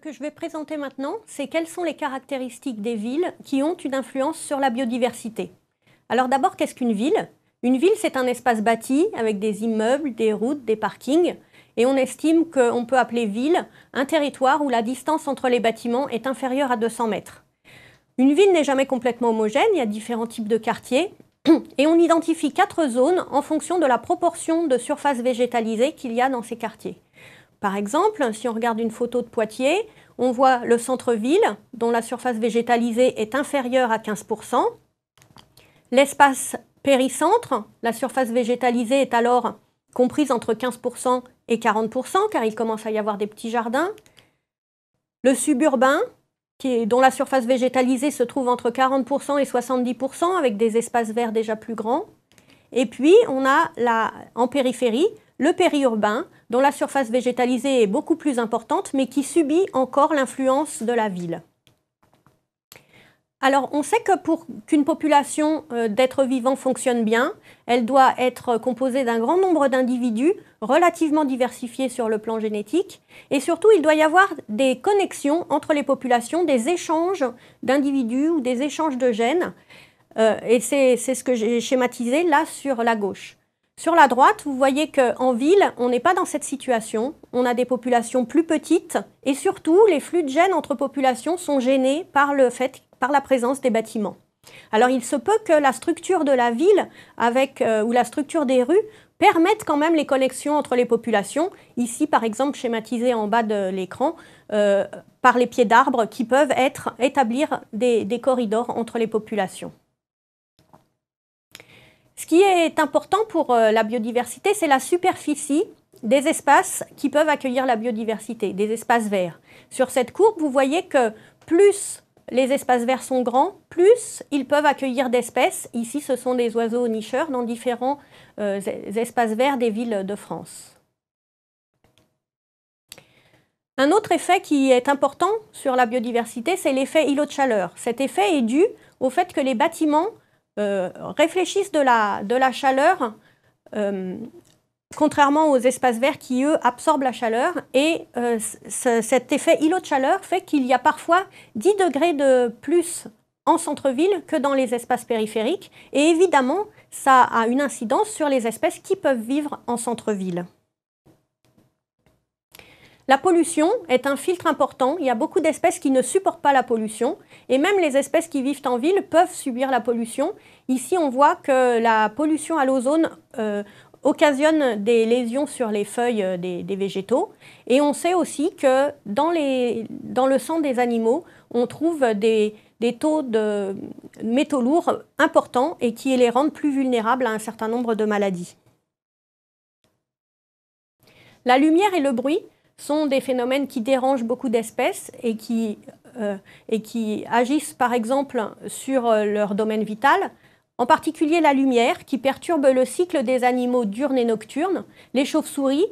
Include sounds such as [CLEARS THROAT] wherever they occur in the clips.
que je vais présenter maintenant, c'est quelles sont les caractéristiques des villes qui ont une influence sur la biodiversité. Alors d'abord, qu'est-ce qu'une ville Une ville, c'est un espace bâti avec des immeubles, des routes, des parkings, et on estime qu'on peut appeler ville un territoire où la distance entre les bâtiments est inférieure à 200 mètres. Une ville n'est jamais complètement homogène, il y a différents types de quartiers, [CLEARS THROAT] et on identifie quatre zones en fonction de la proportion de surface végétalisée qu'il y a dans ces quartiers. Par exemple, si on regarde une photo de Poitiers, on voit le centre-ville, dont la surface végétalisée est inférieure à 15%. L'espace péricentre, la surface végétalisée est alors comprise entre 15% et 40%, car il commence à y avoir des petits jardins. Le suburbain, dont la surface végétalisée se trouve entre 40% et 70%, avec des espaces verts déjà plus grands. Et puis, on a en périphérie le périurbain, dont la surface végétalisée est beaucoup plus importante, mais qui subit encore l'influence de la ville. Alors, on sait que pour qu'une population euh, d'êtres vivants fonctionne bien, elle doit être composée d'un grand nombre d'individus relativement diversifiés sur le plan génétique. Et surtout, il doit y avoir des connexions entre les populations, des échanges d'individus ou des échanges de gènes. Euh, et c'est ce que j'ai schématisé là sur la gauche. Sur la droite, vous voyez qu'en ville, on n'est pas dans cette situation. On a des populations plus petites et surtout, les flux de gènes entre populations sont gênés par, la présence des bâtiments. Alors il se peut que la structure de la ville avec, euh, ou la structure des rues permettent quand même les connexions entre les populations. Ici, par exemple, schématisé en bas de l'écran, euh, par les pieds d'arbres qui peuvent être, établir des corridors entre les populations. Ce qui est important pour euh, la biodiversité, c'est la superficie des espaces qui peuvent accueillir la biodiversité, des espaces verts. Sur cette courbe, vous voyez que plus les espaces verts sont grands, plus ils peuvent accueillir d'espèces. Ici, ce sont des oiseaux nicheurs dans différents euh, espaces verts des villes de France. Un autre effet qui est important sur la biodiversité, c'est l'effet îlot de chaleur. Cet effet est dû au fait que les bâtiments euh, réfléchissent de la, de la chaleur, euh, contrairement aux espaces verts qui, eux, absorbent la chaleur. Et euh, cet effet îlot de chaleur fait qu'il y a parfois 10 degrés de plus en centre-ville que dans les espaces périphériques. Et évidemment, ça a une incidence sur les espèces qui peuvent vivre en centre-ville. La pollution est un filtre important. Il y a beaucoup d'espèces qui ne supportent pas la pollution. Et même les espèces qui vivent en ville peuvent subir la pollution. Ici, on voit que la pollution à l'ozone euh, occasionne des lésions sur les feuilles euh, des, végétaux. Et on sait aussi que dans, le sang des animaux, on trouve des taux de métaux lourds importants et qui les rendent plus vulnérables à un certain nombre de maladies. La lumière et le bruit sont des phénomènes qui dérangent beaucoup d'espèces et qui, euh, agissent par exemple sur euh, leur domaine vital, en particulier la lumière qui perturbe le cycle des animaux diurnes et nocturnes, les chauves-souris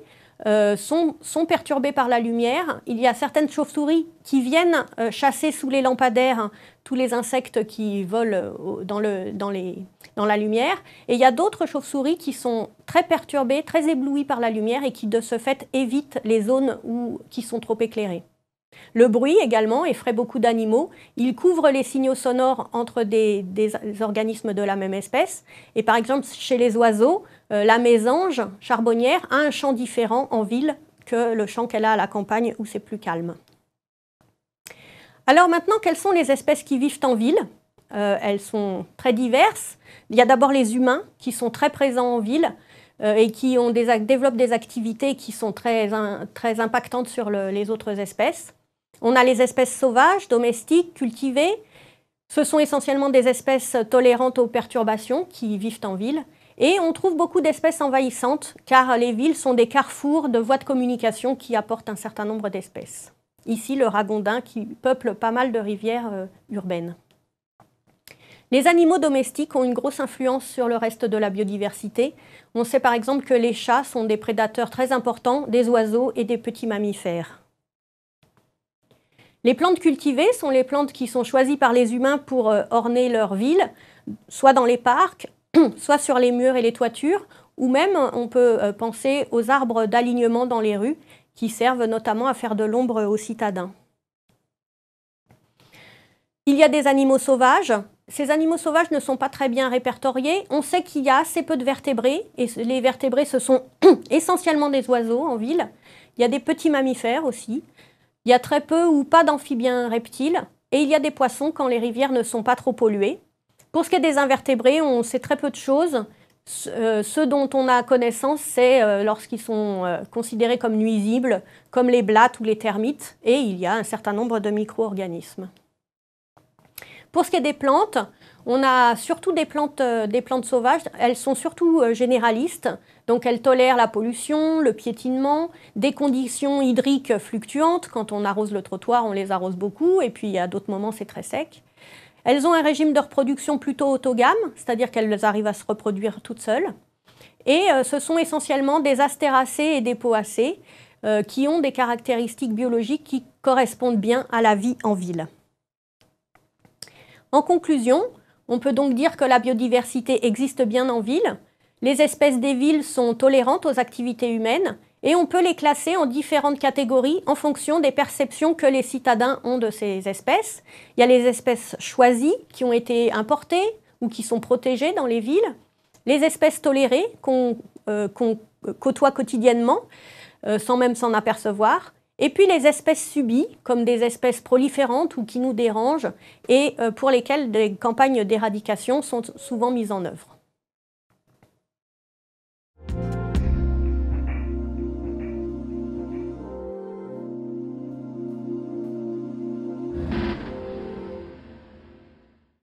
euh, sont, perturbés par la lumière. Il y a certaines chauves-souris qui viennent euh, chasser sous les lampadaires tous les insectes qui volent euh, dans, la lumière. Et il y a d'autres chauves-souris qui sont très perturbées, très éblouies par la lumière et qui de ce fait évitent les zones qui sont trop éclairées. Le bruit également effraie beaucoup d'animaux. Il couvre les signaux sonores entre des, organismes de la même espèce. Et par exemple, chez les oiseaux, euh, la mésange charbonnière a un chant différent en ville que le chant qu'elle a à la campagne où c'est plus calme. Alors maintenant, quelles sont les espèces qui vivent en ville euh, Elles sont très diverses. Il y a d'abord les humains qui sont très présents en ville euh, et qui développent des activités qui sont très, impactantes sur les autres espèces. On a les espèces sauvages, domestiques, cultivées. Ce sont essentiellement des espèces tolérantes aux perturbations qui vivent en ville. Et on trouve beaucoup d'espèces envahissantes, car les villes sont des carrefours de voies de communication qui apportent un certain nombre d'espèces. Ici, le ragondin qui peuple pas mal de rivières euh, urbaines. Les animaux domestiques ont une grosse influence sur le reste de la biodiversité. On sait par exemple que les chats sont des prédateurs très importants des oiseaux et des petits mammifères. Les plantes cultivées sont les plantes qui sont choisies par les humains pour euh, orner leur ville, soit dans les parcs, [CLEARS THROAT] soit sur les murs et les toitures, ou même euh, on peut euh, penser aux arbres d'alignement dans les rues qui servent notamment à faire de l'ombre aux citadins. Il y a des animaux sauvages. Ces animaux sauvages ne sont pas très bien répertoriés. On sait qu'il y a assez peu de vertébrés, et les vertébrés, ce sont [CLEARS THROAT] essentiellement des oiseaux en ville. Il y a des petits mammifères aussi, il y a très peu ou pas d'amphibiens reptiles, et il y a des poissons quand les rivières ne sont pas trop polluées. Pour ce qui est des invertébrés, on sait très peu de choses. ce euh, dont on a connaissance, c'est euh, lorsqu'ils sont euh, considérés comme nuisibles, comme les blattes ou les termites, et il y a un certain nombre de micro-organismes. Pour ce qui est des plantes, on a surtout euh, des plantes, sauvages. Elles sont surtout euh, généralistes. Donc elles tolèrent la pollution, le piétinement, des conditions hydriques fluctuantes. Quand on arrose le trottoir, on les arrose beaucoup. Et puis à d'autres moments, c'est très sec. Elles ont un régime de reproduction plutôt autogame, c'est-à-dire qu'elles arrivent à se reproduire toutes seules. Et euh, ce sont essentiellement des astéracées et des poacées qui ont des caractéristiques biologiques qui correspondent bien à la vie en ville. En conclusion, on peut donc dire que la biodiversité existe bien en ville. Les espèces des villes sont tolérantes aux activités humaines et on peut les classer en différentes catégories en fonction des perceptions que les citadins ont de ces espèces. Il y a les espèces choisies qui ont été importées ou qui sont protégées dans les villes, les espèces tolérées qu'on euh, euh, côtoie quotidiennement euh, sans même s'en apercevoir, et puis les espèces subies, comme des espèces proliférantes ou qui nous dérangent et euh, pour lesquelles des campagnes d'éradication sont souvent mises en œuvre.